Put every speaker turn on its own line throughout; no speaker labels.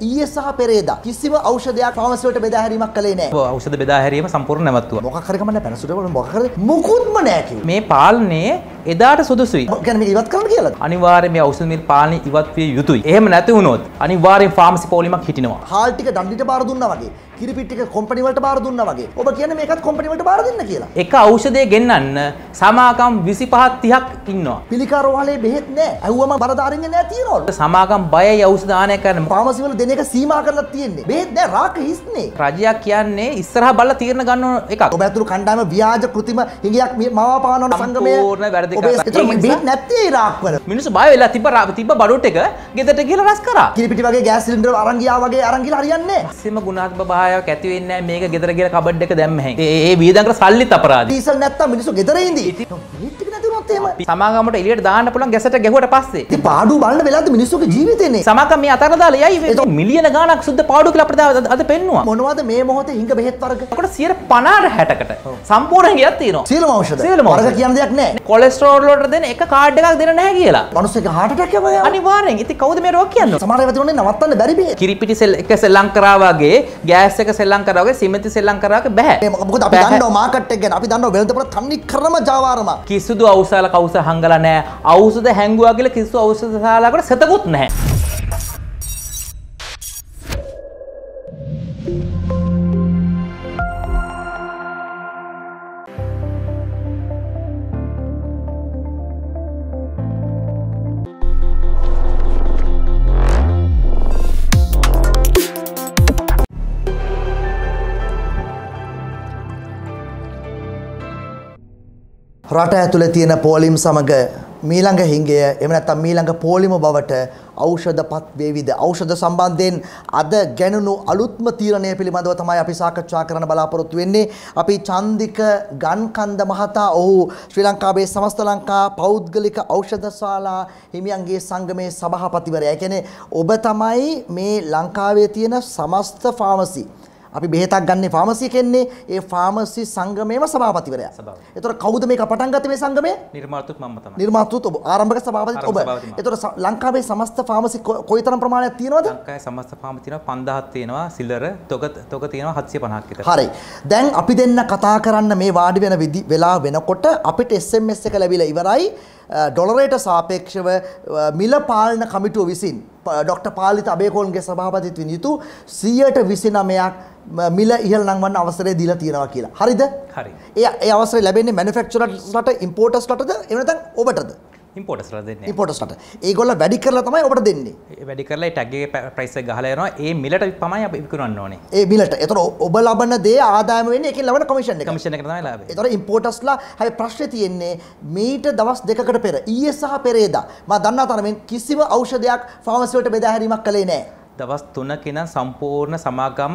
ඊයේ සහ පෙරේදා කිසිම ඖෂධයක් ෆාමසි වලට බෙදා හැරීමක් කළේ නැහැ.
ඖෂධ බෙදා හැරීම සම්පූර්ණ නැවතුවා. මොකක් හරි ගමන් නැහැ පැනසුරවල මොකක් හරි මුකුත්ම නැහැ කිව්වා. මේ පාලනේ එදාට සුදුසුයි. කියන්නේ මේක ඉවත් කරන්න කියලාද? අනිවාර්යයෙන් මේ ඖෂධ මිල පාලනේ ඉවත් විය යුතුයි. එහෙම නැති වුණොත් අනිවාර්යයෙන් ෆාමසි පොලිමක් හිටිනවා.
හාල් ටික දණ්ඩිට බාර දුන්නා වගේ, කිරිපිටි ටික කොම්පැනි වලට බාර දුන්නා වගේ. ඔබ කියන්නේ මේකත් කොම්පැනි වලට බාර දෙන්න කියලා.
එක ඖෂධය ගෙන්නන්න සමාගම් 25 30ක් ඉන්නවා. පිළිකා
රෝහලේ බෙහෙත් නැහැ. ඇහුවම
බරදාරින් එන්නේ නැහැ තියනවලු. සමාගම් බයයි ඖෂධ ආනය කරන්න. ෆාමසි වල දෙන එක සීමා කරලා තියෙන්නේ බෙහෙත් දැන් රාක හිස්නේ රජයක් කියන්නේ ඉස්සරහා බලලා තීරණ ගන්න එකක්
ඔබ ඇතුළු කණ්ඩායම ව්‍යාජ කෘතිම හිඟියක් මවා පානවන සංගමය පූර්ණ වැරදි කරලා බෙහෙත් නැත්තේ
ඉරාක් වල මිනිස්සු බය වෙලා තිබ්බ තිබ්බ බඩොට එක ගෙදරට ගිහලා රස කරා කිරිපිටි වගේ ගෑස් සිලින්ඩර් අරන් ගියා වගේ අරන් ගිහලා හරියන්නේ නැහැ කිසිම ගුණාත්මක භාවයක් ඇති වෙන්නේ නැහැ මේක ගෙදර ගිහලා කබඩ් එක දැම්මහේ ඒ ඒ වීදංගර සල්ලිත් අපරාධයි ඩීසල් නැත්තම් මිනිස්සු ගෙදර ඉඳී ඉතින් වුණොත්ම සමාගමට එලියට දාන්න පුළුවන් ගැසට ගැහුවට පස්සේ ඉතින් පාඩු බලන්න වෙලාවද මිනිස්සුගේ ජීවිතේනේ සමාගම් මේ අතර දාලා යයි මිලියන ගාණක් සුද්ධ පාඩු කියලා අපිට අද පෙන්නවා මොනවද මේ මොහොතේ හිඟ බෙහෙත් වර්ග කොට 50ට 60කට සම්පූර්ණ ගියක් තියෙනවා සියලුම ඖෂධ සියලුම වර්ග කියන දෙයක් නැහැ කොලෙස්ටරෝල් වලට දෙන එක කාඩ් එකක් දෙන්න නැහැ කියලා මිනිස්සුක heart attack එක අනිවාර්යෙන් ඉතින් කවුද මේ රෝග කියන්නේ සමහර වෙලාවට උනේ නවත්තන්න බැරි බේ කිරිපිටි සෙල් එක සෙල්ලම් කරා වගේ ගෑස් එක සෙල්ලම් කරා වගේ සිමෙන්ති සෙල්ලම් කරා වගේ බෑ මොකද අපි දන්නවා මාකට් එක ගැන අපි දන්නවා වෙළඳපොළ තන්නේ කරම ජාවාරම කිසිදු අවුස ඖෂධශාලා කවුස හංගලා නැහැ. ඖෂධ හැංගුවා කියලා කිසිදු ඖෂධශාලාවකට සෙතකුත් නැහැ.
රට ඇතුළේ තියෙන පෝලිම් සමග මීළඟ හිංගය එම නැත්තම් මීළඟ පෝලිම බවට ඖෂධපත් වේවිද ඖෂධ සම්බන්ධයෙන් අද ගැනුණු අලුත්ම තීරණය පිළිබඳව තමයි අපි සාකච්ඡා කරන්න බලාපොරොත්තු වෙන්නේ අපි චන්දික ගන්කන්ද මහතා ඔහු ශ්‍රී ලංකාවේ සමස්ත ලංකා පෞද්ගලික ඖෂධශාලා හිමියන්ගේ සංගමේ සභාපතිවරයා. ඒ කියන්නේ ඔබ තමයි මේ ලංකාවේ තියෙන සමස්ත ෆාමසි අපි බෙහෙතක් ගන්න ෆාමසි කෙන්නේ ඒ ෆාමසි සංගමයේම සභාපතිවරයා. එතකොට කවුද මේක පටන් ගත්තේ මේ සංගමය?
නිර්මාතෘත් මම තමයි.
නිර්මාතෘත් ඔබ ආරම්භක සභාපතිත් ඔබ. එතකොට ලංකාවේ සමස්ත ෆාමසි කොයිතරම් ප්‍රමාණයක් තියෙනවද?
ලංකාවේ සමස්ත ෆාමසි තියෙනවා 5000ක් තියෙනවා සිල්ලර තොග තොග තියෙනවා 750ක් විතර. හරි.
දැන් අපි දෙන්න කතා කරන්න මේ වාඩි වෙන වෙලා වෙනකොට අපිට SMS එක ලැබිලා ඉවරයි. ඩොලරයට සාපේක්ෂව මිල පාලන කමිටුව විසින් ඩොක්ට පාලිත අබේකෝන්ගේ සභාපතිත්වෙන් යුතු සියයට විසි නමයක් මිල ඉහල් නංවන්න අවසරේ දීලා තියෙනවා කියලා හරිද හරි ඒ අවසර ලැබෙන්නේ මැනිෆෙක්චරටලට ඉම්පෝටස්ලටද එනතන් ඔබටද
ඉම්පෝටස්ල ඉපොටස්ට
ඒගොල්ල වැඩි කරලා තමයි ඔබට දෙන්නේ
වැඩි කරලා ටැගේ ප්‍රයිස ගහලයනවා ඒ මිලට පමයි අප විකරන්න ඕනේ
ඒ මිලට එතර ඔබ ලබන දේ ආදාම වෙන එක ලබන කමිෂන් කමිෂන කරන ලා එතර ඉම්පෝටස්ලා හය ප්‍රශ්න තියෙන්නේ මීට දවස් දෙකට පෙර ඊය සහ පෙරේදා ම දන්න තරමින් කිසිම අෞෂධයක් ෆාමසිවට බෙදාහැරීමක් කළේ නෑ
දවස් තුනකින සම්පූර්ණ සමාගම්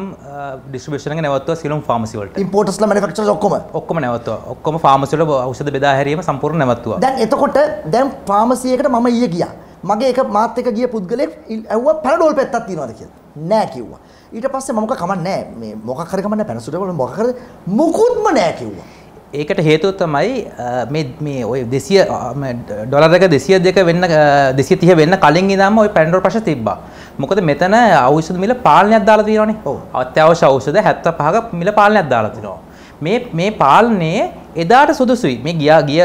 ඩිස්ට්‍රිබියුෂන් එක නැවතුවා සිලුම් ෆාමසි වලට. ඉම්පෝටර්ස්ලා මැනුෆැක්චරර්ස් ඔක්කොම ඔක්කොම නැවතුවා. ඔක්කොම ෆාමසි වල ඖෂධ බෙදා හැරීම සම්පූර්ණ නැවතුවා. දැන්
එතකොට දැන් ෆාමසි එකට මම ඊයේ ගියා. මගේ එක මාත් එක්ක ගිය පුද්ගලෙක් ඇහුවා පැරඩෝල් පෙත්තක් තියනවාද කියලා. නෑ කිව්වා. ඊට පස්සේ මම මොකක් කමක් නෑ මේ මොකක් හරි කමක් නෑ පැනසුටබල් මොකක් හරි මුකුත්ම
නෑ කිව්වා. ඒකට හේතුව තමයි මේ ඔය දෙසිය ඩොලරක දෙසිය දෙක වෙන්න දෙසිය තිය වෙන්න කලින් ඉදාම ඔය පැන්ඩෝල් ප්‍රශ් තිබ්බා මොකද මෙතන අවෂද මිල පාලනයක් දාලා තියෙනවානේ. ඔව්. අත්‍යවශ්‍ය ඖෂධ 75ක මිල පාලනයක් දාලා තිනවා. මේ මේ පාලනේ එදාට සුදුසුයි. මේ ගියා ගිය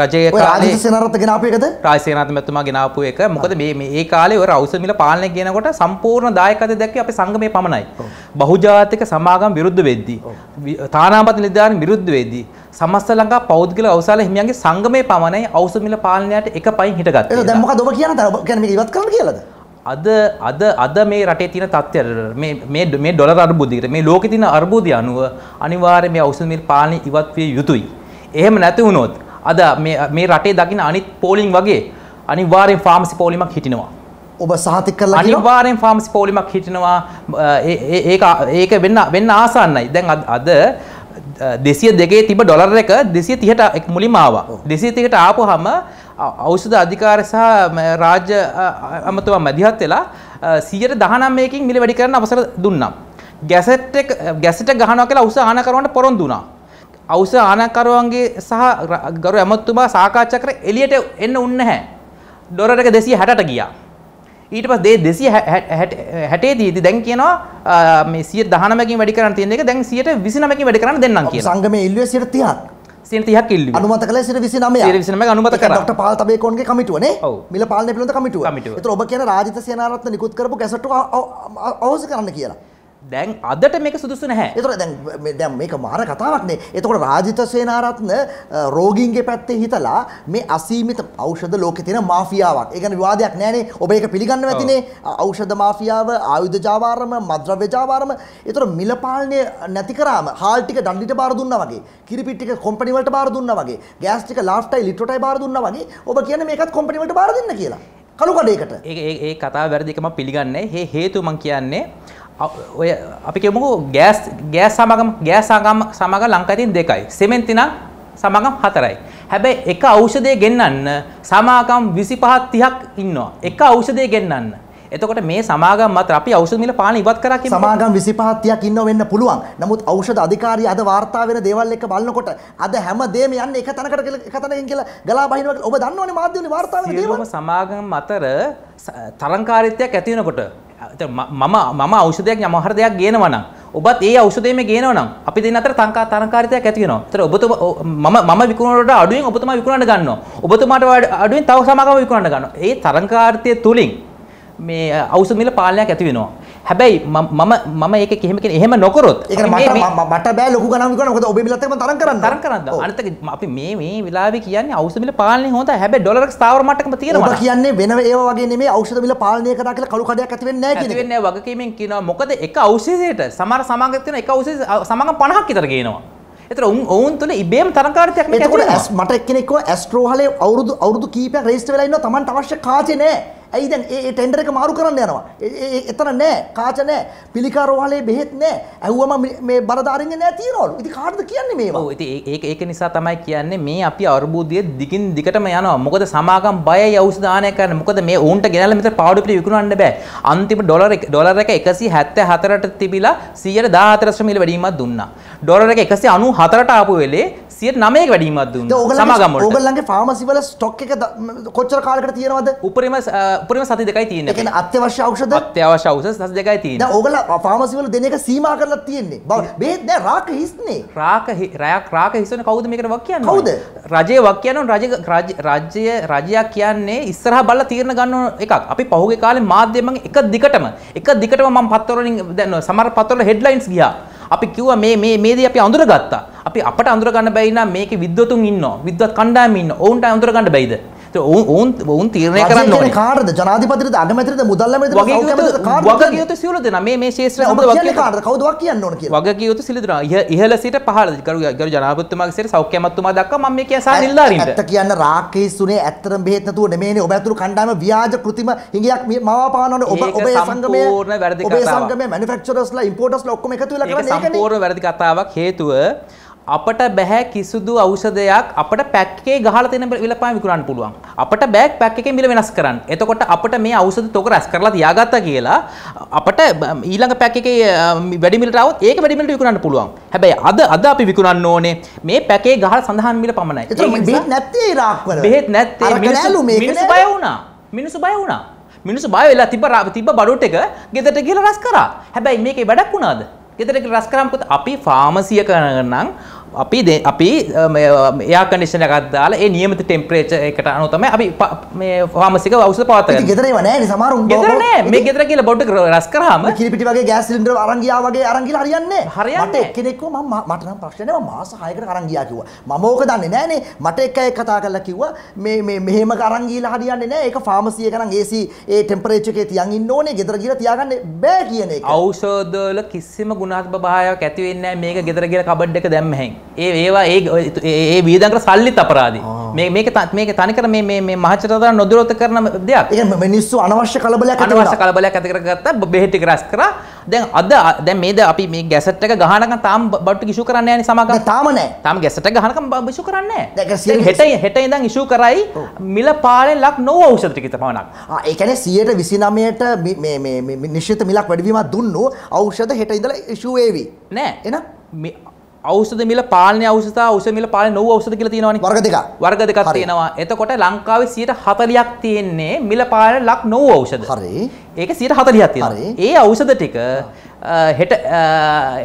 රජයේ කාලේ රාජ්‍ය සේනාරත් ගෙනාපු එකද? රාජ්‍ය සේනාරත් මැතිතුමා ගෙනාපු එක. මොකද මේ මේ කාලේ ඔය ඖෂධ මිල පාලනය කියනකොට සම්පූර්ණ දායකත්වය දැක්කේ අපේ සංගමයේ පමණයි. බහුජාතික සමාගම් විරුද්ධ වෙද්දී තානාපති නිලධාරීන් විරුද්ධ වෙද්දී සමස්ත ලංකා පෞද්ගල අවසාල හිමියන්ගේ සංගමයේ පමණයි ඖෂධ මිල පාලනයට එක පයින් හිටගත්තේ. ඒක දැන්
මොකද ඔබ කියන තර කියන්නේ මේක ඉවත් කරන්න කියලාද?
අද අද අද මේ රටේ තියෙන තත්ත්වය මේ ඩොලර් අර්බුදයකට මේ ලෝකේ තියෙන අර්බුදය අනුව අනිවාර්යයෙන් මේ අවසන් මිල් පාලනය ඉවත් විය යුතුයි. එහෙම නැති වුණොත් අද මේ රටේ දකින්න අනිත් පෝලිං වගේ අනිවාර්යෙන් ෆාමසි පෝලිමක් හිටිනවා. ඔබ සහතික කරලා කියනවා අනිවාර්යෙන් ෆාමසි පෝලිමක් හිටිනවා. ඒක ඒක වෙන්න වෙන්න ආසන්නයි. දැන් අද දෙසිය දෙකේ තිබ ඩොලර් එක දෙසිය තිහට මුලිම ආවා. දෙසිය තිහට ආපුහම අවුෂද අධිකාර සහ රාජ්‍ය අමතුවා මැදිහත් වෙලා සියයට දහනම්මයකින් මිලි වැඩි කරන අවසර දුන්නම්. ගැසට් ගැසට ගහනවා කියලා අවුස ආනකරුවන්ට පොරොන්දු වුණා. අවුස ආනකරුවන්ගේ සහ ගරු ඇමතුමා සාකච්ඡා කර එළියට එන්න උන්නේ නැහැ. ඩොලර් එක 260ට ගියා. ඊට පස් දේ දෙසිය හැටේදීද දැන් කියනවා මේ සිය දහනමකින් වැඩි කරන්න තියෙන එක දැන් සියට විසිනමකින් වැඩි කරන්න දෙන්නම් කිය සංගම ඉල්ලුව සිරතියක් සියතිහ කිල්ල අනුමත කල සිට විසි නම විසම අනුමත කර ට
පාල බේකොන්ගේ කමිටුවන මිල පාලන පිලඳ කමිටුව ඔබ කියන රාජත සයනාරත් නිකුත් කරපු ගැසට අවස කරන්න කියලා දැන් අදට මේක සුදුසු නැහැ. ඒතර දැන් දැන් මේක මාර කතාවක් නේ. එතකොට රාජිත සේනාරත්න රෝගීන්ගේ පැත්තේ හිතලා මේ අසීමිත ඖෂධ ලෝකේ තියෙන මාෆියාවක්. ඒ කියන්නේ විවාදයක් නැහැනේ. ඔබ ඒක පිළිගන්නව ඇතිනේ. ඖෂධ මාෆියාව, ආයුධ ජාවාරම, මද්‍රව්‍ය ජාවාරම. ඒතර මිල පාලනය නැති කරාම හාල් ටික දණ්ඩිට බාර දුන්නා වගේ. කිරිපිටි ටික කම්පැනි වලට බාර දුන්නා වගේ. ගෑස් ටික ලාෆ්ටයි ලිට්‍රොටයි බාර දුන්නා වගේ. ඔබ කියන්නේ මේකත් කම්පැනි වලට බාර දෙන්න කියලා. කලුකඩේකට.
ඒ ඒ ඒ කතාව වැරදි එකම පිළිගන්නේ. හේ හේතුව මං කියන්නේ ඔය අපි කියමුකෝ ගෑස් ගෑස් සමගම ගෑස් සමගම සමග ලංකාවේදී දෙකයි. සිමෙන්ති නම් සමගම හතරයි. හැබැයි එක ඖෂධය ගෙන්නන්න සමාගම් 25 30ක් ඉන්නවා. එක ඖෂධය ගෙන්නන්න. එතකොට මේ සමාගම් මත අපි ඖෂධ මිල පාන ඉවත් කරා කියමු. සමාගම්
25 30ක් ඉන්නව වෙන්න පුළුවන්. නමුත් ඖෂධ අධිකාරිය අද වාර්තා වෙන දේවල් එක බලනකොට අද හැමදේම යන්නේ එක තැනකට එක තැනකින් කියලා ගලා බහිනවා කියලා ඔබ දන්නවනේ මාධ්‍යවලින් වාර්තා
වෙන දේවල්. සමාගම් අතර තරංකාරීත්වයක් ඇති වෙනකොට මම මම ෞෂධයක් යමහර දෙයක් ගේනවා නම් ඔබත් ඒ ඖෂධය මේ ගේනවා නම් අපි දෙන්න අතර තංකා තරංකාරිතයක් ඇති වෙනවා. ඒතර ඔබතුමා මම මම විකුණන වලට අඩුවෙන් ඔබතුමා විකුණන්න ගන්නවා. ඔබතුමාට අඩුවෙන් තව සමාගම විකුණන්න ගන්නවා. ඒ තරංකාරිතය තුලින් මේ ඖෂධ මිල පාලනයක් ඇති වෙනවා. හැබැයි මම මම ඒක කිහිම කෙනෙක් එහෙම නොකරොත් ඒක මට මට බෑ ලොකු ගණන් කරන්න මොකද ඔබේ මිලත් එක්ක මම තරම් කරන්න තරම් කරන්න අනිත් එක අපි මේ මේ වෙලාවේ කියන්නේ ඖෂධ මිල පාලනය හොඳයි හැබැයි ඩොලරක් ස්ථාවර මට්ටමක තියෙනවා ඔබ කියන්නේ වෙන ඒවා
වගේ නෙමෙයි ඖෂධ මිල පාලනය කරා කියලා කළු කඩයක් ඇති වෙන්නේ නැහැ කියන එක ඇති
වෙන්නේ නැහැ වගකීමෙන් කියනවා මොකද එක ඖෂධයට සමහර සමාගම් තියෙන එක ඖෂධ සමාගම් 50ක් විතර ගේනවා එතර උන් ඔවුන් තුළ ඉබේම තරකාරතයක් මේකට
මට එක්කෙනෙක්ව ඇස්ට්‍රෝහලේ අවුරුදු අවුරුදු කීපයක් රෙජිස්ටර් වෙලා ඉන්නවා Tamanට අවශ්‍ය කාචේ නැහැ ඇයි දැන් ඒ ටෙන්ඩර් එක මාරු කරන්න යනවා. එතන නෑ කාච නෑ පිළිකාරෝහලේ බෙහෙත් නෑ. ඇහුවම මේ බරදාරින් නෑ තියනවලු. ඉතින් කාටද කියන්නේ මේවා?
ඔව් ඉතින් ඒක ඒක නිසා තමයි කියන්නේ මේ අපි අර්බුදයේ දිගින් දිගටම යනවා. මොකද සමාගම් බයයි අවුස් දානය කරන්න. මොකද මේ උන්ට ගෙනල්ලා මෙතන පාඩු පිළ විකුණන්න බෑ. අන්තිම ඩොලර් එක ඩොලර් එක 174ට තිබිලා 114 මිල වැඩිවීමක් දුන්නා. ඩොලර් එක 194ට ආපු වෙලේ සිය නමේ වැඩීමත් දුන්න සමගම ඔගල්ලගේ ෆාමසිවල ස්ටොක් එක කොච්චර කාලකට තියෙනවද උපරිම උපරිම සති දෙකයි තියෙන එක අත්‍යවශ්‍ය ඖෂධ අත්‍යවශ්‍ය ඖෂධ සති දෙකයි තියෙන දැන් ඔගල
ෆාමසිවල දෙන එක සීමා කරලා තියෙන්නේ බව
බේත් දැන් රාක හිස්නේ රාක රාක රාක හිස්නේ කවුද මේකට වක් කියන්නේ කවුද රජයේ වක් කියනවා රජ රාජ්‍ය රජයා කියන්නේ ඉස්සරහා බලලා තීරණ ගන්න එකක් අපි පහුගිය කාලේ මාධ්‍යයෙන් එක දිගටම එක දිගටම මම පත්තරවලින් දැන් සමහර පත්තරවල හෙඩ්ලයින්ස් ගියා අපි කිව්වා මේ මේ මේ දේ අපි අඳුරගත්තා අපි අපට අඳුර ගන්න බැයි නම් මේකේ විද්වතුන් ඉන්නවා විද්වත් කණ්ඩායම් ඉන්නවා ඔවුන්ට අඳුර ගන්න බැයිද ඔවුන් ඔවුන් තීරණය කරන්න ඕනේ
කාටද ජනාධිපතිද අගමැතිද මුදල් ඇමතිද වගකියයුතු සියලු දෙනා මේ මේ ශේෂ්ත්‍රය ඔබට වගකිය කාටද කවුද වක් කියන්න ඕන
කියලා වගකියයුතු සියලු දෙනා ඉහළ සිට පහළ ගරු ගරු ජනාධිපතිතුමාගේ සිට සෞඛ්‍ය අමාත්‍යතුමා දක්වා මම මේ කිය සා නිල්ලාරින්ට ඇත්ත
කියන්න රාකේස්ුනේ ඇත්තටම බෙහෙත් නැතුව නෙමෙයිනේ ඔබ ඇතුළු කණ්ඩායම ව්‍යාජ කෘතිම හිඟයක් මවා පානවනේ ඔබ ඔබේ සංගමය ඔබේ සංගමය මැනුෆැක්චරර්ස්ලා ඉම්පෝටර්ස්ලා ඔක්කොම එකතු වෙලා කරන්නේ ඒකනේ
සම්පූර්ණ වැරදි කතාවක් හේතුව අපට බෑ කිසිදු ඖෂධයක් අපට පැක් එකේ ගහලා තියෙන විලපෑම විකුණන්න පුළුවන්. අපට බෑ පැක් එකේ මිල වෙනස් කරන්න. එතකොට අපට මේ ඖෂධ තොග රැස් කරලා තියාගත්තා කියලා අපට ඊළඟ පැක් එකේ වැඩි මිලට આવොත් ඒක වැඩි මිලට විකුණන්න පුළුවන්. හැබැයි අද අද අපි විකුණන්න ඕනේ මේ පැකේ ගහලා සඳහන් මිල පමණයි. ඒක බෙහෙත් නැත්තේ ඉරාක් වල. බෙහෙත් නැත්තේ මිනිස්සු මිනිස්සු බය වුණා. මිනිස්සු බය වුණා. මිනිස්සු බය වෙලා තිබ්බ තිබ්බ බඩුවට එක ගෙදරට ගිහලා රැස් කරා. හැබැයි මේකේ වැඩක් වුණාද? ගෙදරට රැස් කරාම අපි ෆාමසිය කරනනම් අපි අපි ඒකනිශන ගත්දාල ඒ නියමත ටෙම්ප්‍රේච එකට අනුතම අපි පාමසික අවස පත ගෙදර වන සමර ගෙදරන මේ ගෙදර කියල බොඩ් රස් කරහම කිරිපිටි
වගේ ගෑස්ලින්ට අරංගියාවගේ අරංගිල හරියන්න හරියට එක්කෙනෙක්ව මටන ප්‍රශ්නය මාස හයකට අරංගියා කිව මෝක දන්නේ නෑනේ මට එක අය කතා කරලා කිව්වා මේ මේ මෙහෙම අරංගිලා හරියන්නේ නෑ ඒක ෆාමසිය කරන් AC ඒ ටෙම්පරේචර් එකේ තියන් ඉන්න ඕනේ ගෙදර ගිහලා තියාගන්න බෑ කියන
එක ඖෂධවල කිසිම ගුණාත්මක භාවයක් ඇති වෙන්නේ නෑ මේක ගෙදර ගිහලා කබඩ් එක දැම්මහෙන් ඒ ඒවා ඒ ඒ වීදංගට සල්ලිත් අපරාධී. මේ මේක මේක තනිකර මේ මේ මේ මහචරතර නොදුරොත කරන දෙයක්. ඒ මිනිස්සු අනවශ්‍ය කලබලයක් ඇති කරා. අනවශ්‍ය කලබලයක් ඇති කරගත්තා බෙහෙත් ටික රැස් කරා. දැන් අද දැන් මේද අපි මේ ගැසට් එක ගහනකම් තාම බට් ටික ඉෂු කරන්නේ නැහැ සමාගම්. තාම නැහැ. තාම ගැසට් එක ගහනකම් ඉෂු කරන්නේ නැහැ. හෙට හෙට ඉඳන් ඉෂු කරයි මිල පාලෙන් ලක් නොව ඖෂධ ටික පමණක්. ආ ඒ කියන්නේ
129ට මේ මේ මේ නිශ්චිත මිලක් වැඩිවීමක් දුන්නු
ඖෂධ හෙට ඉඳලා ඉෂු වේවි. නෑ. එහෙනම් අවෂද මිල පාලන අවෂත අවස මිල පාල නොව අවසද කියල තියෙනවන වර්ග වර්ග දෙකක් තියෙනවා එතකොට ලංකාවේ සියට හතලියක් තියෙන්නේ මිල පාල ලක් නොව අවෂද හරි ඒක සියට හතලියක් තියෙන ඒ අවෂද ටික හෙට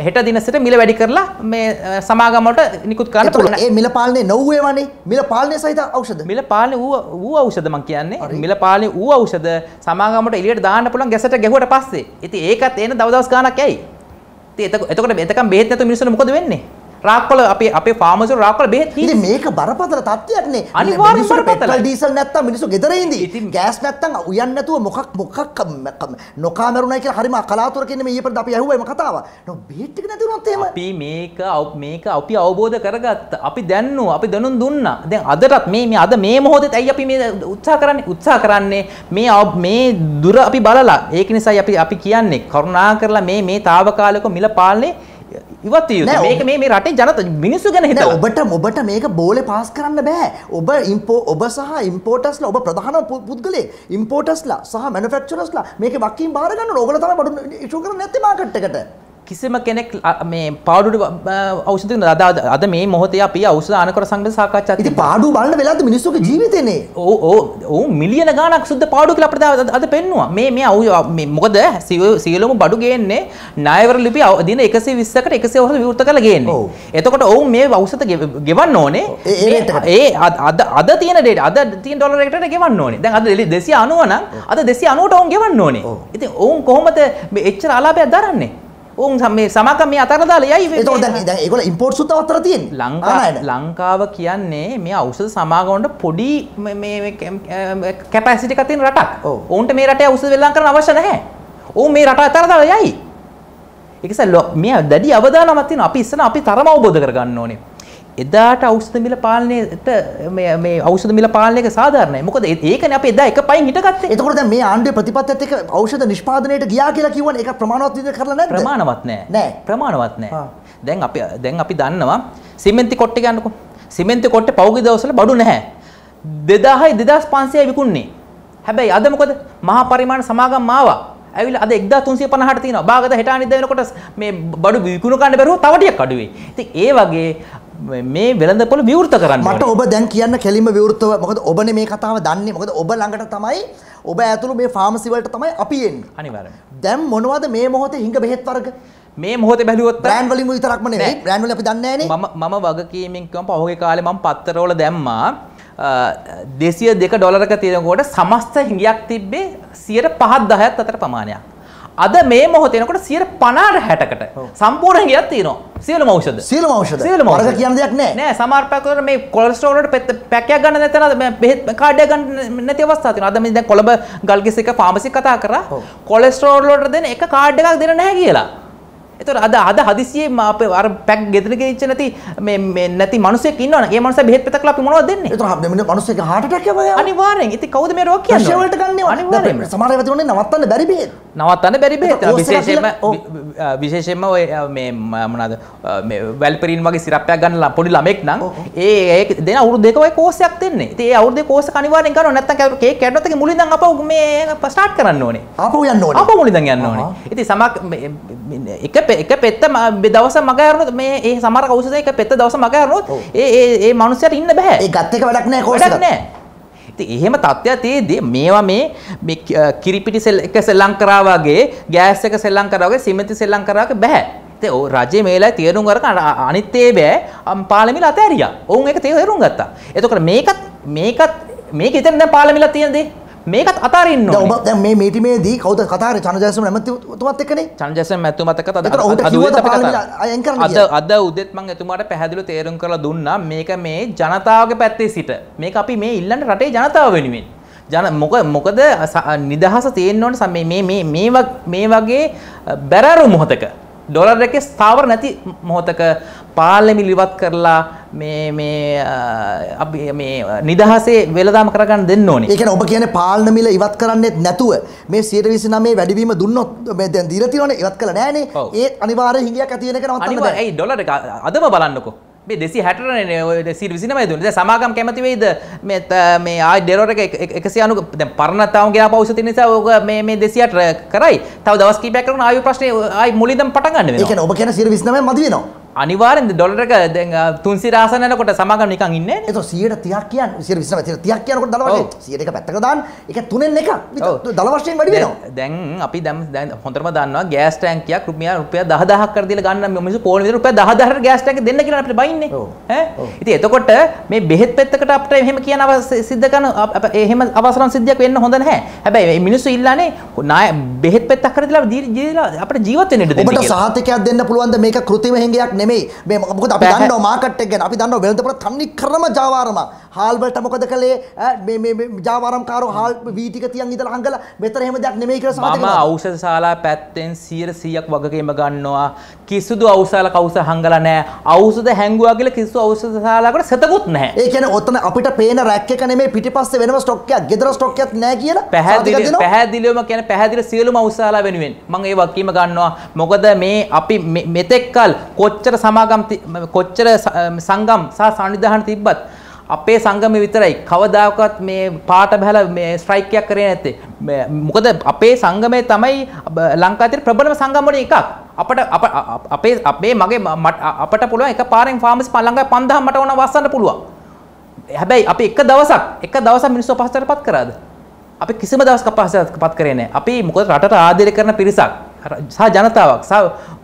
හෙට දිනසට මිල වැඩි කරලා මේ සමාගමට නිකුත් කරන්න පුළුවන්. ඒ මිල පාලනේ නොවේ වනේ. මිල පාලනේ සහිත ඖෂධ. මිල පාලනේ ඌ ඌ ඖෂධ මං කියන්නේ. මිල පාලනේ ඌ ඖෂධ සමාගමට එළියට දාන්න පුළුවන් ගැසට ගැහුවට පස්සේ. ඉතින් ඒකත් එන දවස් දවස් ගාණක් ඇයි? එතකොට එතකම් බෙහෙත් නැතුව මිනිස්සුන්ට මොකද වෙන්නේ රාක්කොල අපේ අපේ ෆාමසු රාක්කොල බෙහෙත් ඉතින් මේක
බරපතල තත්ත්වයක්නේ අනිවාර්යෙන් බරපතල ඩීසල් නැත්තම් මිනිස්සු ගෙදර ඉඳී ගෑස් නැත්තම් උයන් නැතුව මොකක් මොකක් නොකා මරුණයි කියලා හරිම කලාතුරකින් මේ ඊපෙරද අපි ඇහුවා මේ කතාව නෝ බෙහෙත්
ටික නැති වුණොත් එහෙම අපි මේක මේක අපි අවබෝධ කරගත්ත අපි දැන්නුව අපි දැනුම් දුන්නා දැන් අදටත් මේ මේ අද මේ මොහොතේත් ඇයි අපි මේ උත්සාහ කරන්නේ උත්සාහ කරන්නේ මේ මේ දුර අපි බලලා ඒක නිසායි අපි අපි කියන්නේ කරුණා කරලා මේ මේ తాවකාලික මිල පාලනේ ඉවත් මේක මේ රටේ ජනත මිනිස්සු ගැන හිත ඔබට
ඔබට මේක බෝල පාස් කරන්න බෑ ඔබ ඉම්පෝ ඔබ සහ ඉම්පෝටස්ල ඔබ ප්‍රධාන පුද්ගලේ ඉම්පෝටස්ලා සහ මැනෆක්චරස්ලා මේක වක්කින් බාරගන්න ඔගල තම බඩු ඉටු කර නැති මාකට්ටකට
කිසිම කෙනෙක් මේ පාඩුවට අවෂධ අද අද මේ මොහොතේ අපි අවෂධ අනකර සංග සාකච්ඡා ඉති පාඩු බලන්න වෙලාද මිනිස්සුක ජීවිතනේ ඕ ඕ මිලියන ගානක් සුද්ද පාඩු කියලා අපිට අද පෙන්නවා මේ මේ අවු මොකද සියලුම බඩු ගේන්නේ ණයවර ලිපි දින 120කට 100 වහල විවෘත කරලා ගේන්නේ එතකොට ඔවුන් මේ අවෂධ ගෙවන්න ඕනේ ඒ අද අද තියෙන ඩේට අද තියෙන ඩොලර් එකට ගෙවන්න ඕනේ දැන් අද 290 නම් අද 290ට ඔවුන් ගෙවන්න ඕනේ ඉතින් ඔවුන් කොහොමද මේ එච්චර අලාභයක් දරන්නේ ඔවුන් සම මේ සමකම් මේ අතර දාලා යයි ඒතකොට දැන් දැන් ඒගොල්ලෝ ඉම්පෝට්ස් උත් අතර තියෙන්නේ ලංකාව ලංකාව කියන්නේ මේ ඖෂධ සමාගමට පොඩි මේ කැපැසිටි එකක් තියෙන රටක් ඔවුන්ට මේ රටේ ඖෂධ වෙලම් කරන්න අවශ්‍ය නැහැ ඔවුන් මේ රට අතර දාලා යයි ඒකස මේ දැඩි අවදානමක් තියෙනවා අපි ඉස්සෙල්ලා අපි තරම අවබෝධ කරගන්න ඕනේ එදාට අවෂධ මිල පාලනයට මේ අවෂධ මිල පාලනයක සාධාරණය මොකද ඒකන අප එදා එක පයින් හිටගත්තේ එතකොට මේ ආණ්ඩුවේ ප්‍රතිපත්තියත් එක්ක ඖෂධ නිෂ්පාදනයට ගියා කියලා කිව්වනේ ඒක ප්‍රමාණවත්
විදිහට කරලා නැද්ද ප්‍රමාණවත්
නෑ නෑ ප්‍රමාණවත් නෑ දැන් අපි දැන් අපි දන්නවා සිමෙන්ති කොට්ටේ ගන්නකො සිමෙන්ති කොට්ටේ පහුගිය දවස්වල බඩු නැහැ 2000යි 2500යි විකුණන්නේ හැබැයි අද මොකද මහා පරිමාණ සමාගම් ආවා ඇවිල්ලා අද 1350ට තියෙනවා. බාගත හෙට අනිද්දා වෙනකොට මේ බඩු විකුණු ගන්න බැරුව තව ටිකක් අඩුවේ. ඉතින් ඒ වගේ මේ වෙළඳපොළ විවෘත කරන්න මට ඔබ දැන්
කියන්න කෙලිම විවෘතව මොකද ඔබන මේ කතාව දන්නේ මොකද ඔබ ළඟට තමයි ඔබ ඇතුළු මේ ෆාමසිවලට තමයි අපි එන්නේ අනිවාර්යෙන් දැන් මොනවද මේ මොහොතේ
හිඟ බෙහෙත් වර්ග මේ මොහොත බැලුවොත් බ්‍රෑන්ඩ් වලින් විතරක්ම නෙවෙයි බ්‍රෑන්ඩ් වල අපි දන්නේ නැහනේ මම මම වගකීමෙන් කියවම් පහුගිය කාලේ මම පත්තරවල දැම්මා 202 ඩොලරක තියෙනකොට සමස්ත හිඟයක් තිබ්බේ 5%ක් අතර ප්‍රමාණයක් අද මේ මොහොතේනකොට 50ට 60කට සම්පූර්ණ ගියක් තියෙනවා. සියලුම ඖෂධ. සියලුම ঔෂධ. සියලුම ඖෂධ කියන දෙයක් නැහැ. නෑ සමහර පැකවලට මේ කොලෙස්ටරෝල් වලට පැකයක් ගන්න නැතන මේ බෙහෙත් කාඩයක් ගන්න නැති අවස්ථා තියෙනවා. අද මේ දැන් කොළඹ ගල්කිස් එක ෆාමසි කතා කරා. කොලෙස්ටරෝල් වලට දෙන එක කාඩ් එකක් දෙන්න නැහැ කියලා. එතකොට අද අද හදිසියේ අපේ අර පැක් ගෙදර ගෙච්ච නැති මේ මේ නැති මිනිහෙක් ඉන්නවනේ. ඒ මිනිහා බෙහෙත් පෙතකලා අපි මොනවද දෙන්නේ? එතකොට මේ මිනිහෙක් හાર્ට් ඇටැක් යවනවා. අනිවාර්යෙන්. ඉතින් කවුද මේ රෝග කියන්නේ? ෂෙවල්ට ගන්නවා. අනිවාර්යෙන්. සමහර වෙලාවට උනේ නවත්තන්න බැරි බෙහෙත්. නවත්තන්න බැරි බේ විශේෂයෙන්ම විශේෂයෙන්ම ඔය මේ මොනවාද වැල්පරින් වගේ සිරප්යක් ගන්න පොඩි ළමෙක් නම් ඒ ඒක දෙන අවුරුදු දෙක වගේ කෝස් එකක් දෙන්නේ. ඉතින් ඒ අවුරුදු දෙක කෝස් එක අනිවාර්යෙන් කරනවා නැත්නම් කවුරු කේක් කැඩුණත් ඒක මුලින් ඉඳන් අපව මේ ස්ටාර්ට් කරන්න ඕනේ. ආපහු යන්න ඕනේ. ආපහු මුලින් ඉඳන් යන්න ඕනේ. ඉතින් සමක් එක එක පෙත්ත දවස මග අරනොත් මේ ඒ සමහර කෞෂධ එක පෙත්ත දවස මග අරනොත් ඒ ඒ ඒ මනුස්සයට ඉන්න බෑ. ඒ ගත් එක වැඩක් නෑ කෝස් එකක්. වැඩක් නෑ. ඉතින් එහෙම තත්ත්වයක් තියේදී මේවා මේ මේ කිරිපිටි සෙල් එක සෙල්ලම් කරා වගේ ගෑස් එක සෙල්ලම් කරා වගේ සිමෙන්ති සෙල්ලම් කරා වගේ බෑ. ඉතින් ඔය රජේ මේලා තේරුම් අරගෙන අනිත් ඒ බෑ පාර්ලිමේන්තු අතෑරියා. ඔවුන් ඒක තේරුම් ගත්තා. එතකොට මේකත් මේකත් මේක ඉතින් දැන් පාර්ලිමේන්තු තියෙන දේ මේකත් අතාරන්න ඔබ
මේ මීටිමේදී කවද කතාර චනජයසම ඇමතුමත් එකනේ චනජයසම
ඇතුමතක අද අද උදෙත් මං එතුමාට පැහැදිලි තේරුම් කරලා දුන්නා මේක මේ ජනතාවගේ පැත්තේ සිට මේ අපි මේ ඉල්ලන්න රටේ ජනතාව වෙනුවෙන් ජන මොක මොකද නිදහස තියෙන්න්නවන සම මේ මේ වගේ බැරරු මොහොතක ඩොලර් එක ස්ථාවර නැති මොහොතක පාර්ලිමි ලිවත් කරලා මේ මේ අපි මේ නිදහසේ වෙලදාම කරගන්න දෙන්න ඕනේ. ඒ කියන්නේ ඔබ
කියන්නේ පාර්ලිමිල ඉවත් කරන්නෙත් නැතුව මේ 129 වැඩිවීම දුන්නොත් මේ දැන් දීලා තියෙනවනේ ඉවත් කළා නෑනේ. ඒත් අනිවාර්ය හිඟියක් ඇති වෙන එක නවත්තන්න බෑ. ඇයි
ඩොලර් එක අදම බලන්නකෝ. මේ දෙසි හැටරනේ සිට විසිනමයි දුන්නේ. දැන් සමාගම් කැමති වෙයිද මේ මේ ආයි ඩෙරොර් එක 190 දැන් පරණතාවම ගියා පෞෂ තියෙන නිසා ඕක මේ මේ 208 කරයි. තව දවස් කීපයක් කරන ආයු ප්‍රශ්නේ ආයි මුලින්දම පටන් ගන්න වෙනවා. ඒ කියන්නේ ඔබ කියන 129 මදි වෙනවා. අනිවාරෙන් ඩොලටක තුන්සිරාසනකොට සමග නිකන් ඉන්න එත සියට තියක් කියන් සිර විස තියක් කියනකොට දලවට සියට පැත්තක දාන් එක තුනෙන් එක දලවශයෙන් වැඩි දැන් අපි දැම් දැන් හොඳම දන්නවා ගෑස් ටැන්කයක් රුපියල් රුපියල් 10000ක් කර දීලා ගන්න මිනිස්සු පොල් විතර රුපියල් 10000ට ගෑස් ටැන්ක දෙන්න කියලා අපිට බයින්නේ ඈ ඉතින් එතකොට මේ බෙහෙත් පැත්තකට අපිට එහෙම කියන සිද්ධ කරන එහෙම අවසරම් සිද්ධියක් වෙන්න හොඳ නැහැ හැබැයි මේ මිනිස්සු ඉල්ලානේ නාය බෙහෙත් පැත්තක් කර දීලා අපිට ජීවත් වෙන්න ඉඩ දෙන්න කියලා ඔබට සහතිකයක් දෙන්න පුළුවන් ද මේක කෘතිම හංගයක් නේ නෙමෙයි මේ මොකද අපි දන්නවා මාකට් එක ගැන අපි
දන්නවා වෙළඳපොළ තන්නේ ක්‍රම ජාවාරම හාල් වලට මොකද කළේ මේ මේ ජාවාරම් කාරෝ හාල් වී ටික තියන් ඉඳලා හංගලා මෙතන එහෙම දෙයක් නෙමෙයි කියලා සමහර මම
ඖෂධ ශාලා පැත්තෙන් 100ක් වගකීම ගන්නවා කිසිදු ඖෂධ කවුස හංගලා නැහැ ඖෂධ හැංගුවා කියලා කිසිදු ඖෂධ ශාලාකට සතකුත් නැහැ ඒ කියන්නේ
ඔතන අපිට පේන රැක් එක නෙමෙයි පිටිපස්සේ වෙනම ස්ටොක් එකක් ගෙදර ස්ටොක් එකක් නැහැ කියලා පැහැදිලි
පැහැදිලිවම කියන්නේ පැහැදිලි සියලුම ඖෂධ ශාලා වෙනුවෙන් මම ඒ වගකීම ගන්නවා මොකද මේ අපි මෙතෙක්කල් කොච්චර කොච්චර සමාගම් කොච්චර සංගම් සහ සංවිධාන තිබ්බත් අපේ සංගමේ විතරයි කවදාකවත් මේ පාට බහැලා මේ ස්ට්‍රයික් එකක් කරේ නැත්තේ මොකද අපේ සංගමේ තමයි ලංකාවේ ප්‍රබලම සංගම් වලින් එකක් අපට අපේ අපේ මගේ අපට පුළුවන් එක පාරෙන් ෆාමස් පළංගයි 5000 මට ඕන වස්සන්න පුළුවන් හැබැයි අපි එක දවසක් එක දවසක් මිනිස්සු පහසටපත් කරාද අපි කිසිම දවසක පහසටපත් කරේ නැහැ අපි මොකද රටට ආදරය කරන පිරිසක් සහ ජනතාවක් සහ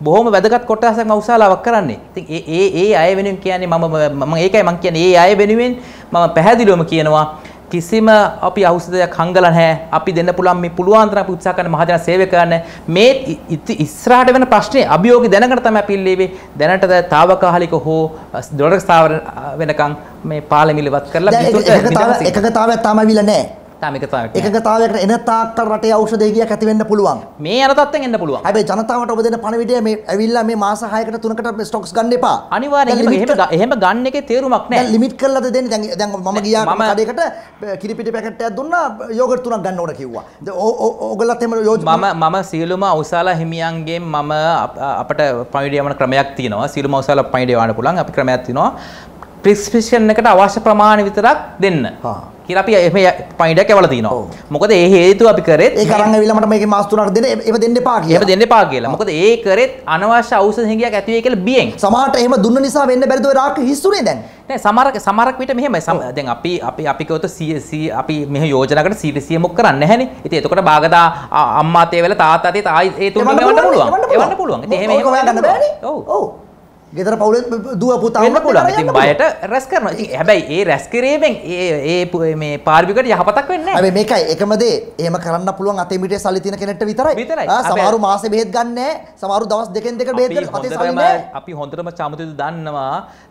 බොහොම වැදගත් කොටසක් මම උසාලාවක් කරන්නේ. ඉතින් ඒ ඒ ඒ අය වෙනුවෙන් කියන්නේ මම මම ඒකයි මම කියන්නේ ඒ අය වෙනුවෙන් මම පැහැදිලිවම කියනවා කිසිම අපි අවුසදයක් හංගල නැහැ අපි දෙන්න පුළුවන් මේ පුළුවන් තරම් අපි උත්සාහ කරන මහජන සේවය කරන්න මේ ඉස්සරහට වෙන ප්‍රශ්නේ අභියෝග දැනකට තමයි අපි ඉල්ලීවේ දැනට තාවකාලික හෝ ඩොලර් ස්ථාවර වෙනකන් මේ පාලමිලවත් කරලා එකඟතාවයක් තාම අවිලා නැහැ තාමිකතාවට
එකතාවකට එන තාක්කල් රටේ ඖෂධ වේගයක් ඇති වෙන්න පුළුවන්. මේ අර තත්ත්වෙන් එන්න පුළුවන්. හැබැයි ජනතාවට ඔබ දෙන පණිවිඩය මේ ඇවිල්ලා මේ මාස 6කට 3කට මේ ස්ටොක්ස් ගන්න එපා. අනිවාර්යයෙන්ම එහෙම එහෙම ගන්න එකේ තේරුමක් නැහැ. දැන් ලිමිට් කරලාද දෙන්නේ? දැන් දැන් මම ගියා කඩේකට කිරිපිටි පැකට් එකක් දුන්නා යෝගට් තුනක් ගන්න ඕන කිව්වා. ඔයගොල්ලත් එහෙම යෝජනා
මම මම සියලුම අවසාලා හිමියන්ගෙන් මම අපට පණිවිඩය යවන ක්‍රමයක් තියෙනවා. සියලුම අවසාලා පණිවිඩය යවන්න පුළුවන්. අපි ක්‍රමයක් තියෙනවා. ප්‍රිස්පිෂන් එකට අවශ්‍ය ප්‍රමාණය විතරක් දෙන්න කියලා අපි එහෙම පයින්ඩයක් ඇවලා තිනවා. මොකද ඒ හේතුව අපි කරෙත් ඒ කරන් ඇවිල්ලා මට මේක මාස තුනක් දෙන්න ඒව දෙන්න එපා කියලා. ඒව දෙන්න එපා කියලා. මොකද ඒ කරෙත් අනවශ්‍ය ඖෂධ හිඟියක් ඇති වෙයි කියලා බියෙන්. සමහරට එහෙම දුන්න නිසා වෙන්න බැරිද ඔය රාක් හිස්සුනේ දැන්. නෑ සමහරක් සමහරක් විට මෙහෙමයි. දැන් අපි අපි අපි කවත අපි මෙහෙ යෝජනාකට සීරිසිය මොක් කරන්නේ නැහනේ. ඉතින් එතකොට බාගදා අම්මා තේ වෙලා තාත්තා තේ තායි ඒ තුන්ම ගන්න පුළුවන්. එවන්න පුළුවන්. ඉතින් එහෙම එහෙම ගන්න
බෑනේ. ඔව්. ඔව්. ගෙතර පවුල දුව පුතාවන්න පුළුව ඉතින් බයට
රැස් කරන ඉතින් හැබැයි ඒ රැස් කිරීමෙන් ඒ මේ පාර්මිකට යහපතක් වෙන්න ඇ මේකයි
එකමදේ ඒම කරන්න පුළුවන් අතමිට සල්ලිතින කෙනෙට විතරයි විතරයි සමරු මාස බෙත් ගන්න සමරු දවස් දෙකෙන් දෙක බේද
අපි හොඳටම චමතතු දන්නවා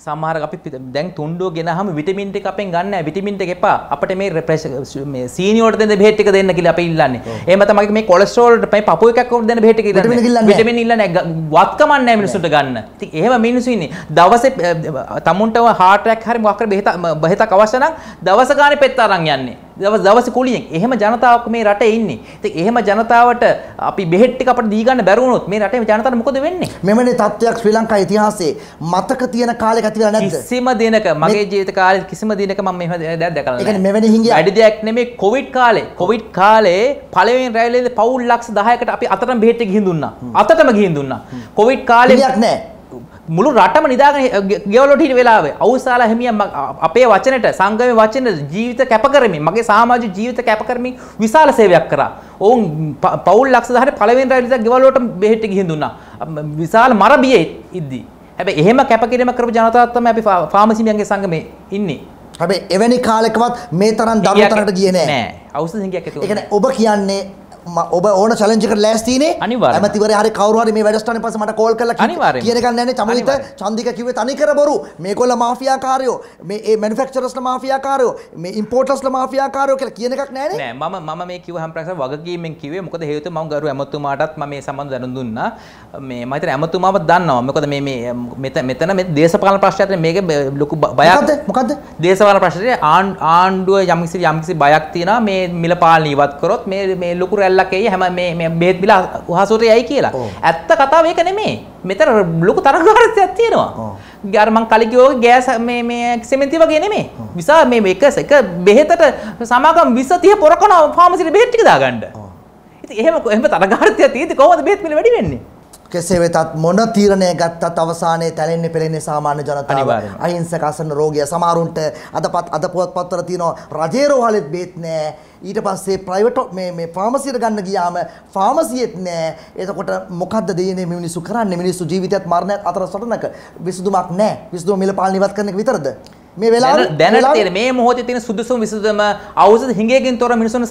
සමහර අපි දැන් තුන්ඩෝ ගෙනහම විටමින්ට අපෙන් ගන්න විටමින්ට එපා අපට මේ රප්‍රශ සීනිියෝට දෙ බේට්ික දෙන්න කියල අප ඉල්ලන්න ඒම තමගේ මේ කොලස්ටෝල්ට පයි පපුයකක් දෙන්න බේට විටමින් ඉල්ලන්න වත්කමන්න මිනිසුට ගන්න ඒම මිනිස්සු ඉන්නේ. දවසේ තමුන්ටව heart attack හරි මොකක් හරි බෙහෙත බෙහෙතක් අවශ්‍ය නම් දවස ගානේ පෙත් අරන් යන්නේ. දවස් දවසේ කුලියෙන්. එහෙම ජනතාවක් මේ රටේ ඉන්නේ. ඉතින් එහෙම ජනතාවට අපි බෙහෙත් ටික අපිට දී ගන්න බැරි වුණොත් මේ රටේ ජනතාවට මොකද වෙන්නේ? මෙවැනි තත්ත්වයක් ශ්‍රී ලංකා ඉතිහාසයේ මතක තියෙන කාලෙක ඇති වෙලා නැද්ද? කිසිම දිනක මගේ ජීවිත කාලේ කිසිම දිනක මම මෙහෙම දෙයක් දැකලා නැහැ. ඒ කියන්නේ මෙවැනි හිඟිය වැඩි දෙයක් නෙමෙයි කොවිඩ් කාලේ. කොවිඩ් කාලේ පළවෙනි රැල්ලේ පවුල් ලක්ෂ 10කට අපි අතටම බෙහෙත් ටික ගිහින් දුන්නා. අතටම ගිහින් දුන්නා. කොවිඩ් කාලේ නෑ මුළු රටම නිදාගෙන ගෙවලට හිට වෙලාවේ අවුසාලා හිමියන් අපේ වචනෙට සංගමේ වචනෙට ජීවිත කැප කරමින් මගේ සමාජ ජීවිත කැප කරමින් විශාල සේවයක් කරා. ඔවුන් පවුල් ලක්ෂ 10ට පළවෙනි රැළියට ගෙවලට බෙහෙත් ගිහින් දුන්නා. විශාල මර බියේ ඉද්දි. හැබැයි එහෙම කැපකිරීම කරපු ජනතාවක් තමයි අපි ෆාමසිමියන්ගේ සංගමේ ඉන්නේ. හැබැයි එවැනි කාලයකවත් මේ තරම් දරුතරට ගියේ නෑ. නෑ. අවුසාලා හිමියක්
ඒක ඔබ කියන්නේ ඔබ ඕන චලජක ලෑස්තින ඇමතිවර හරි කවරුවර මේ වැඩස්ටන පසමට කෝල් කල කියනකන්න න චමිත චන්දික කිවේ තනිකර බොරු මේ කොල්ල මාෆියාකාරයෝ මේ මනිෆක්චරස් මාෆියාකාරයෝ මේ ඉම්පෝටස් මාෆියාකාරයෝ කියල කියනක් නෑ ම
ම මේ කිව හම්පරස වගේීමෙන් කිවේ මොකද හේතු මං ගරු ඇමතුමාටත් මේ සමන් දැනුදුන්න මේ මත ඇමතුමාව දන්නවා මොකද මේ මෙත මෙතන මේ දේශපාල ප්‍රශ්යට මේක ලොකු බයක්ද මොකද දේශවාල ප්‍රශ්ටය ආන් ආණ්ඩුව යමිසි යම්කිසි බයක් තියෙන මේ මිල පාලනීවත් කොරොත් මේ ලොකුර කැල්ලක් එයි හැම මේ මේ බේත් බිලා උහසුරේ යයි කියලා. ඇත්ත කතාව ඒක නෙමෙයි. මෙතන ලොකු තරගකාරීත්වයක් තියෙනවා. අර මං කලින් කිව්වා ගෑස් මේ මේ සිමෙන්ති වගේ නෙමෙයි. විසා මේ එක එක බෙහෙතට සමාගම් 20 30 පොරකන ෆාමසිට බෙහෙත් ටික දාගන්න. ඉතින් එහෙම එහෙම තරගකාරීත්වයක් තියෙද්දි කොහොමද බෙහෙත් මිල වැඩි වෙන්නේ?
කෙසේ වෙතත් මොන තීරණය ගත්තත් අවසානයේ තැලෙන්නේ පෙලෙන්නේ සාමාන්‍ය ජනතාව. අහිංසක අසන්න රෝගිය සමහරුන්ට අදපත් අද පුවත්පත්වල තියෙනවා රජේ රෝහලෙත් බේත් නැහැ. ඊට පස්සේ ප්‍රයිවට් මේ මේ ෆාමසියට ගන්න ගියාම ෆාමසියෙත් නැහැ. එතකොට මොකද්ද දෙයනේ මිනිස්සු කරන්නේ? මිනිස්සු ජීවිතයත් මරණයත් අතර සටනක විසඳුමක් නැහැ. විසඳුම මිල පාලන ඉවත් කරන එක විතරද?
මේ වෙලා දැනට තියෙන මේ මොහොතේ තියෙන සුදුසුම විසඳුම ඖෂධ හිඟයකින් තොර මිනිසුන්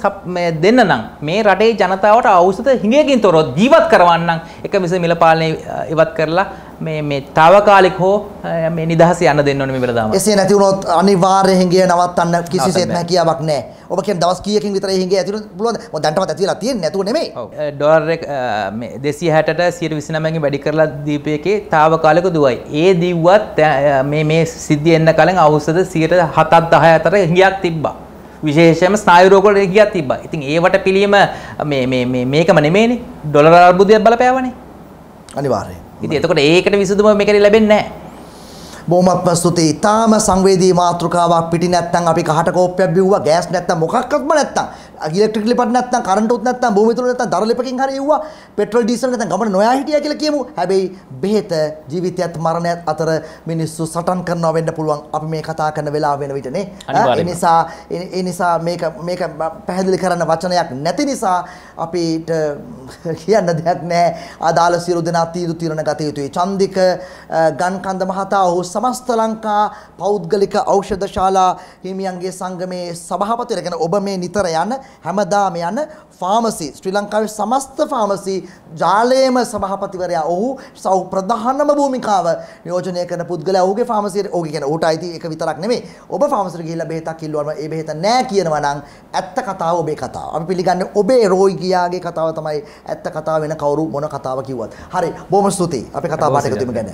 දෙන්න නම් මේ රටේ ජනතාවට ඖෂධ හිඟයකින් තොරව ජීවත් කරවන්න නම් එක මිස මිල පාලනය ඉවත් කරලා මේ මේ తాවකාලික හෝ මේ නිදහස යන්න දෙන්න ඕනේ මේ වෙලාවම. එසේ නැති වුණොත් අනිවාර්යයෙන්
හිඟය නවත්තන්න කිසිසේත් හැකියාවක් නැහැ. ඔබ කියන දවස් කීයකින් විතර හිඟය ඇති වෙන්න පුළුවන්ද? මොකද දැන්ටමත් ඇති වෙලා තියෙන්නේ නැතුව නෙමෙයි.
ඩොලර් එක මේ 260ට 129කින් වැඩි කරලා දීපු එකේ తాවකාලික දුවයි. ඒ දීව්වත් මේ මේ සිද්ධිය එන්න කලින් ඖෂධ 7ක් 10 අතර හිඟයක් තිබ්බා. විශේෂම ස්නායුරෝගොල ගියත් තිබා ඉතින් ඒවට පිළියම මේකම නෙමේනේ ඩොලර අර්බුදයක් බලපෑවනේ අනිවාර්යෙන් ඉතින් එතකොට ඒකට විසඳුම මේකේ ලැබෙන්නේ නැහැ.
බොහොමත්ම ස්තුතියි. ඊටාම සංවේදී මාතෘකාවක් පිටි නැත්තම් අපි කහට කෝප්පයක් බිව්වා, ගෑස් නැත්තම් මොකක්වත්ම නැත්තම් ඉලෙක්ට්‍රික් ලිපට නැත්නම් කරන්ට් උත් නැත්නම් භූමිය තුල නැත්නම් දර ලිපකින් හරි එව්වා පෙට්‍රල් ඩීසල් නැත්නම් ගමන නොයා හිටියා කියලා කියමු. හැබැයි බෙහෙත ජීවිතයත් මරණයත් අතර මිනිස්සු සටන් කරනවා වෙන්න පුළුවන්. අපි මේ කතා කරන වෙලාව වෙන විටනේ. ඒ නිසා ඒ නිසා මේක මේක පැහැදිලි කරන්න වචනයක් නැති නිසා අපිට කියන්න දෙයක් නැහැ. අදාළ සියලු දෙනා තීන්දුව తీරන ගත යුතුයි. චන්දික ගන්කන්ද මහතා ඔහු සමස්ත ලංකා පෞද්ගලික ඖෂධ ශාලා හිමියන්ගේ සංගමේ සභාපතිවරයා ගැන ඔබ මේ නිතර යන හැමදාම යන ෆාමසි ශ්‍රී ලංකාවේ සමස්ත ෆාමසි ජාලයේම සභාපතිවරයා ඔහු සෞ ප්‍රධානම භූමිකාව නියෝජනය කරන පුද්ගලයා ඔහුගේ ෆාමසියට ඔහුගේ කියන ඌට අයිති ඒක විතරක් නෙමෙයි ඔබ ෆාමසියට ගිහිල්ලා බෙහෙතක් ඉල්ලුවම ඒ බෙහෙත නෑ කියනවා නම් ඇත්ත කතාව ඔබේ කතාව. අපි පිළිගන්නේ ඔබේ රෝගියාගේ කතාව තමයි ඇත්ත කතාව වෙන කවුරු මොන කතාව කිව්වත්. හරි බොහොම ස්තුතියි. අපේ කතාව පාට එකතු වීම ගැන.